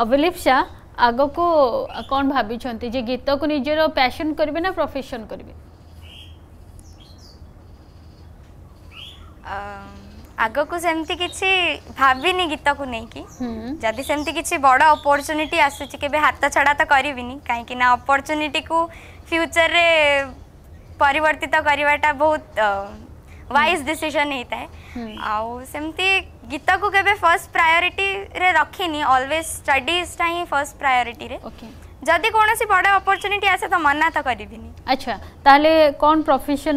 अवलिप शाह आग को कौन भाभी गीत को निजर पैशन करेंगे ना प्रफेसन करेंगे आग को सेमती किसी भावी गीत को नहीं कि बड़ अपरचुनिटी आसूसी हाथ छड़ा तो करें कहीं अपरचुनिटी को फ्यूचर रे परिवर्तित करवाटा बहुत वाइज डिसीजन होता है आमती गीत को फर्स्ट प्रायोरीटी रे अलवेज स्टडीज ही फर्स्ट प्रायोरीटी जदि कौन बडा अपरचुनिटी आसे तो मना तो करबिनी अच्छा ताले कोन प्रोफेशन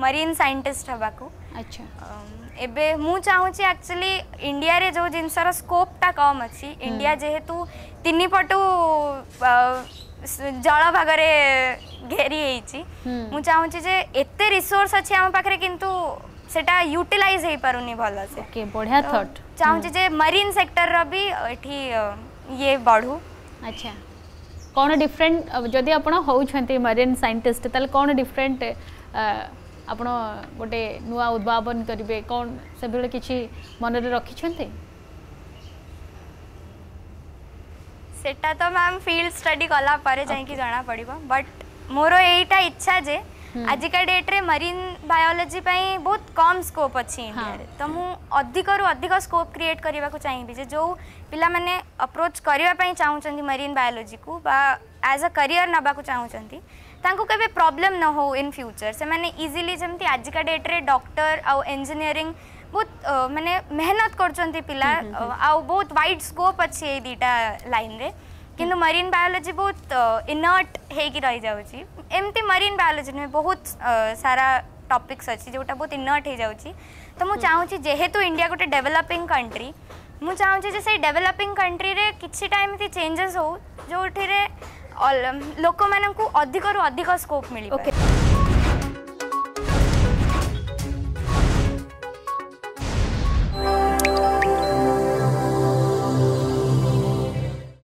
मरीन सैंटिस्ट हाँ को अच्छा चाहूँगी एक्चुअली इंडिया रे जो जिनसर स्कोपटा कम अच्छी हम्म। इंडिया जेहेतु तीन তিনিপটু जल भाग घेरी मुझे रिसोर्स अच्छे पाखे यूटिलाइज हो पार नहीं भल से okay, बढ़िया थॉट तो मरीन सेक्टर भी ये बढ़ू अच्छा कौन डिफरेंट जदि आप मरीन साइंटिस्ट तेल कौन डिफरेंट आप गोटे नुआ उद्भावन करेंगे कौन से किसी मनरे रखिंट সেটা তো ম্যাম ফিল্ড স্টডি কলা পরে যাইকি জনা পড়িব বট মোর এইটা ইচ্ছা যে আজিকা ডেট্রে মরিন বায়োলোজি পাই বহুত কম স্কোপ অছি ইন্ডিয়ারে তো মু অধিকরু অধিক স্কোপ ক্রিয়েট করিবাকু চাইবি যে যৌ পিলা মানে অপ্রোচ করিবা পাই চাহুচন্তি মরিন বায়োলোজি কু বা এজ আ ক্যারিয়ার নবাকু চাহুচন্তি ତାଙ୍କୁ କେବେ ପ୍ରୋବ୍ଲେମ୍ ନ ହେଉ ଇନ୍ ଫ୍ୟୁଚର୍ ସେମାନେ ଇଜିଲି ଯେମିତି ଆଜିକା ଡେଟ୍ରେ ଡକ୍ଟର ଆଉ ଇଞ୍ଜିନିୟରିଂ बहुत मैंने मेहनत कर पिला हम्म, हम्म, हम्म। आउ बहुत वाइड स्कोप अच्छे ये दीटा लाइन रे कि मरीन बायोलोजी बहुत इनर्ट हो रही जामती मरीन बायोलोजी नुह बहुत सारा टॉपिक्स अच्छी जोटा बहुत इनर्ट हो जाए तो मुझे चाहूँगी जेहेतु इंडिया गोटे डेवलपिंग कंट्री मुझे चाहूँगी से डेवलपिंग कंट्री रे किटा एम चेंजेस हो जो लोक मानक अधिक रू अधिक स्कोप मिले okay.